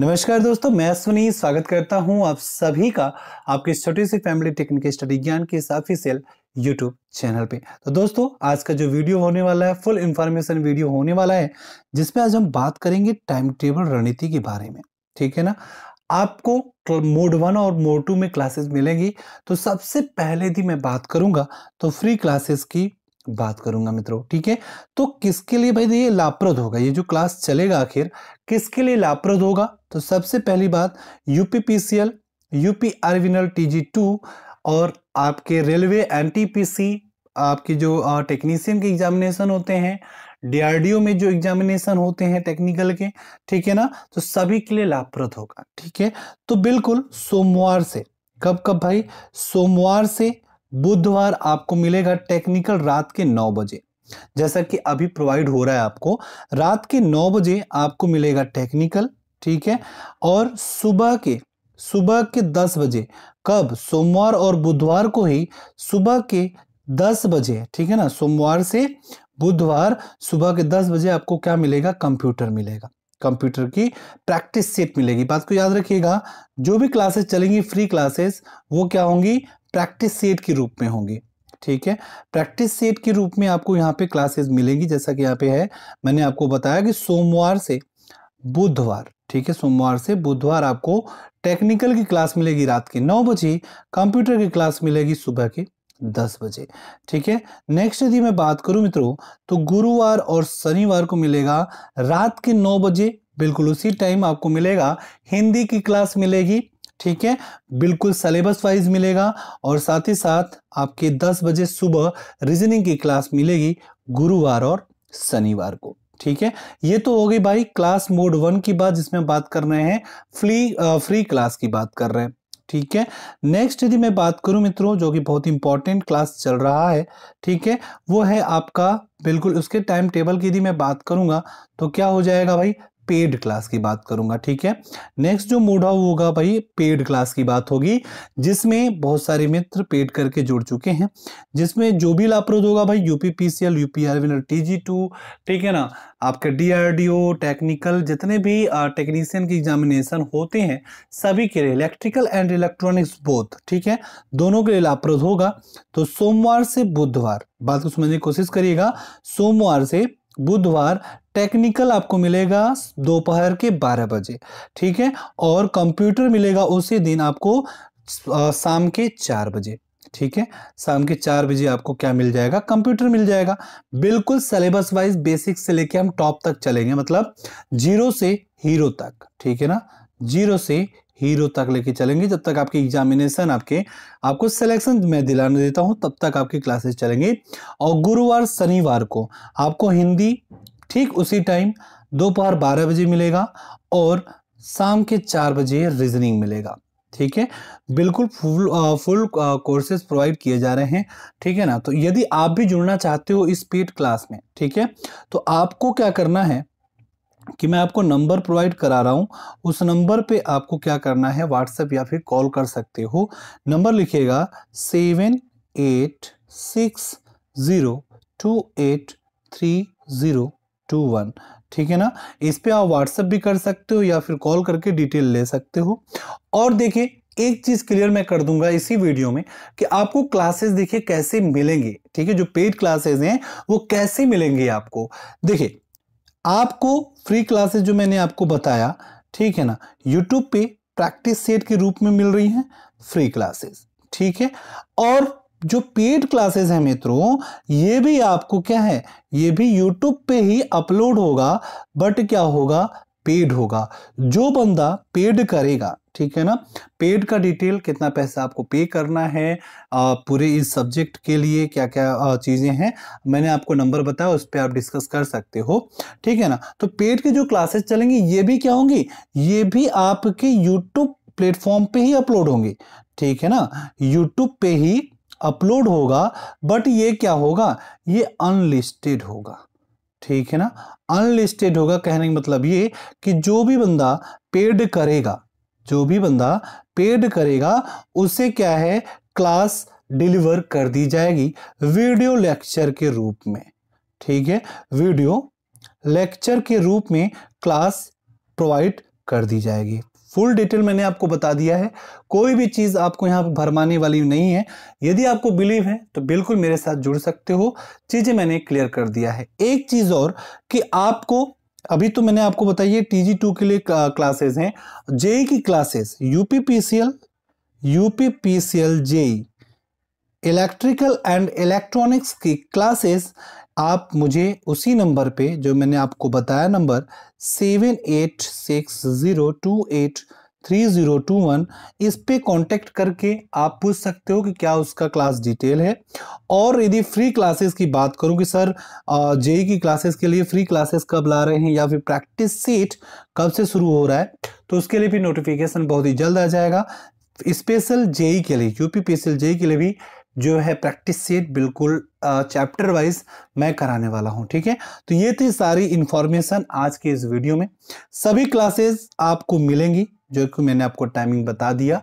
नमस्कार दोस्तों मैं सुनी स्वागत करता हूं आप सभी का आपके छोटे से फैमिली टेक्निकल स्टडी ज्ञान के ऑफिशियल यूट्यूब चैनल पे तो दोस्तों आज का जो वीडियो होने वाला है फुल इंफॉर्मेशन वीडियो होने वाला है जिसमें आज हम बात करेंगे टाइम टेबल रणनीति के बारे में ठीक है ना आपको मोड वन और मोड टू में क्लासेस मिलेंगी तो सबसे पहले यदि मैं बात करूंगा तो फ्री क्लासेस की बात करूंगा मित्रों ठीक है तो किसके लिए भाई ये लाप्रद होगा ये जो क्लास चलेगा आखिर किसके लिए लाप्रद होगा तो सबसे पहली बात UPPCL UP RVNL TG two और आपके रेलवे एनटीपीसी आपके जो टेक्नीशियन के एग्जामिनेशन होते हैं डीआरडीओ में जो एग्जामिनेशन होते हैं टेक्निकल के ठीक है ना तो सभी के लिए लाभप्रद होगा ठीक है तो बिल्कुल सोमवार से कब कब भाई सोमवार से बुधवार आपको मिलेगा टेक्निकल रात के नौ बजे जैसा कि अभी प्रोवाइड हो रहा है आपको रात के नौ बजे आपको मिलेगा टेक्निकल ठीक है और सुबह के सुबह के दस बजे कब सोमवार और बुधवार को ही सुबह के दस बजे ठीक है ना सोमवार से बुधवार सुबह के दस बजे आपको क्या मिलेगा कंप्यूटर मिलेगा कंप्यूटर की प्रैक्टिस सेट मिलेगी बात को याद रखिएगा जो भी क्लासेस चलेंगी फ्री क्लासेस वो क्या होंगी प्रैक्टिस सेट के रूप में होंगे ठीक है प्रैक्टिस सेट के रूप में आपको यहाँ पे क्लासेस मिलेगी जैसा कि यहाँ पे है मैंने आपको बताया कि सोमवार से बुधवार ठीक है सोमवार से बुधवार आपको टेक्निकल की क्लास मिलेगी रात के नौ बजे कंप्यूटर की क्लास मिलेगी सुबह के दस बजे ठीक है नेक्स्ट यदि मैं बात करूं मित्रों तो गुरुवार और शनिवार को मिलेगा रात के नौ बजे बिल्कुल उसी टाइम आपको मिलेगा हिंदी की क्लास मिलेगी ठीक है बिल्कुल सिलेबस वाइज मिलेगा और साथ ही साथ आपके 10 बजे सुबह रीजनिंग की क्लास मिलेगी गुरुवार और शनिवार को ठीक है ये तो हो गई भाई क्लास मोड वन की बात जिसमें बात कर रहे हैं फ्री आ, फ्री क्लास की बात कर रहे हैं ठीक है नेक्स्ट यदि मैं बात करूं मित्रों जो कि बहुत इंपॉर्टेंट क्लास चल रहा है ठीक है वो है आपका बिल्कुल उसके टाइम टेबल की यदि मैं बात करूंगा तो क्या हो जाएगा भाई पेड क्लास की बात करूंगा ठीक है नेक्स्ट जो मूड ऑफ होगा भाई पेड क्लास की बात होगी जिसमें बहुत सारे मित्र पेड करके जुड़ चुके हैं जिसमें जो भी लापरोद होगा भाई UP P C L UP T G two ठीक है ना आपके डीआरडीओ टेक्निकल जितने भी टेक्नीशियन के एग्जामिनेशन होते हैं सभी के लिए इलेक्ट्रिकल एंड इलेक्ट्रॉनिक्स बोथ ठीक है दोनों के लिए लापरोद होगा तो सोमवार से बुधवार बात को समझने की कोशिश करिएगा सोमवार से बुधवार टेक्निकल आपको मिलेगा दोपहर के 12 बजे ठीक है और कंप्यूटर मिलेगा उसी दिन आपको शाम के चार बजे ठीक है शाम के चार बजे आपको क्या मिल जाएगा कंप्यूटर मिल जाएगा बिल्कुल सिलेबस वाइज बेसिक से लेके हम टॉप तक चलेंगे मतलब जीरो से हीरो तक ठीक है ना जीरो से हीरो तक लेके चलेंगे जब तक आपके एग्जामिनेशन आपके आपको सिलेक्शन मैं दिलाने देता हूँ तब तक आपकी क्लासेस चलेंगे और गुरुवार शनिवार को आपको हिंदी ठीक उसी टाइम दोपहर बारह बजे मिलेगा और शाम के चार बजे रीजनिंग मिलेगा ठीक है बिल्कुल full ah, full courses provide किए जा रहे हैं ठीक है ना तो यदि आप भी जुड़ना चाहते हो इस पेड क्लास में ठीक है तो आपको क्या करना है कि मैं आपको नंबर प्रोवाइड करा रहा हूँ उस नंबर पे आपको क्या करना है व्हाट्सएप या फिर कॉल कर सकते हो नंबर लिखिएगा seven eight six zero two eight three zero two one ठीक है ना इस पर आप व्हाट्सएप भी कर सकते हो या फिर कॉल करके डिटेल ले सकते हो और देखिए एक चीज क्लियर मैं कर दूंगा इसी वीडियो में कि आपको क्लासेस देखिए कैसे मिलेंगे ठीक है जो पेड क्लासेस हैं वो कैसे मिलेंगे आपको देखिए आपको फ्री क्लासेस जो मैंने आपको बताया ठीक है ना यूट्यूब पे प्रैक्टिस सेट के रूप में मिल रही हैं फ्री क्लासेस ठीक है और जो पेड क्लासेस हैं मित्रों ये भी आपको क्या है ये भी यूट्यूब पे ही अपलोड होगा बट क्या होगा पेड होगा जो बंदा पेड करेगा ठीक है ना पेड का डिटेल कितना पैसा आपको पे करना है पूरे इस सब्जेक्ट के लिए क्या क्या चीज़ें हैं मैंने आपको नंबर बताया उस पर आप डिस्कस कर सकते हो ठीक है ना तो पेड के जो क्लासेस चलेंगी ये भी क्या होंगी ये भी आपके यूट्यूब प्लेटफॉर्म पे ही अपलोड होंगे ठीक है ना यूट्यूब पे ही अपलोड होगा बट ये क्या होगा ये अनलिस्टेड होगा ठीक है ना अनलिस्टेड होगा कहने का मतलब ये कि जो भी बंदा पेड करेगा जो भी बंदा पेड करेगा उसे क्या है क्लास डिलीवर कर दी जाएगी वीडियो लेक्चर के रूप में ठीक है वीडियो लेक्चर के रूप में क्लास प्रोवाइड कर दी जाएगी फुल डिटेल मैंने आपको बता दिया है कोई भी चीज़ आपको यहाँ भरमाने वाली नहीं है यदि आपको बिलीव है तो बिल्कुल मेरे साथ जुड़ सकते हो चीज़ें मैंने क्लियर कर दिया है एक चीज़ और कि आपको अभी तो मैंने आपको बताइए टीजी टू के लिए क्लासेस हैं जेई e की classes UPPCL UPPCL JE electrical and electronics की क्लासेस आप मुझे उसी नंबर पे जो मैंने आपको बताया number seven eight six zero two eight three zero two one इस पर कांटेक्ट करके आप पूछ सकते हो कि क्या उसका क्लास डिटेल है और यदि फ्री क्लासेस की बात करूं कि सर जेई e की क्लासेस के लिए फ्री क्लासेस कब ला रहे हैं या फिर प्रैक्टिस सीट कब से शुरू हो रहा है तो उसके लिए भी नोटिफिकेशन बहुत ही जल्द आ जाएगा स्पेशल जेई e के लिए यूपी पी जेई के लिए भी जो है प्रैक्टिस सेट बिल्कुल चैप्टर वाइज मैं कराने वाला हूं ठीक है तो ये थी सारी इन्फॉर्मेशन आज के इस वीडियो में सभी क्लासेस आपको मिलेंगी जो कि मैंने आपको टाइमिंग बता दिया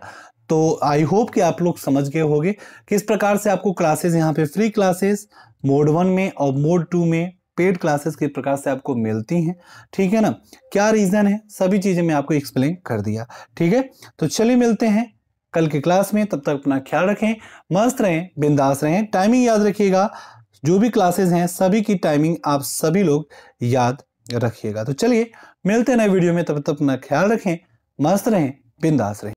तो आई होप कि आप लोग समझ गए होंगे किस प्रकार से आपको क्लासेस यहाँ पे फ्री क्लासेस मोड वन में और मोड टू में पेड क्लासेस किस प्रकार से आपको मिलती हैं ठीक है ना क्या रीज़न है सभी चीज़ें मैं आपको एक्सप्लेन कर दिया ठीक है तो चलिए मिलते हैं कल के क्लास में तब तक अपना ख्याल रखें मस्त रहें बिंदास रहें टाइमिंग याद रखिएगा जो भी क्लासेस हैं सभी की टाइमिंग आप सभी लोग याद रखिएगा तो चलिए मिलते हैं नए वीडियो में तब तक अपना ख्याल रखें मस्त रहें बिंदास रहें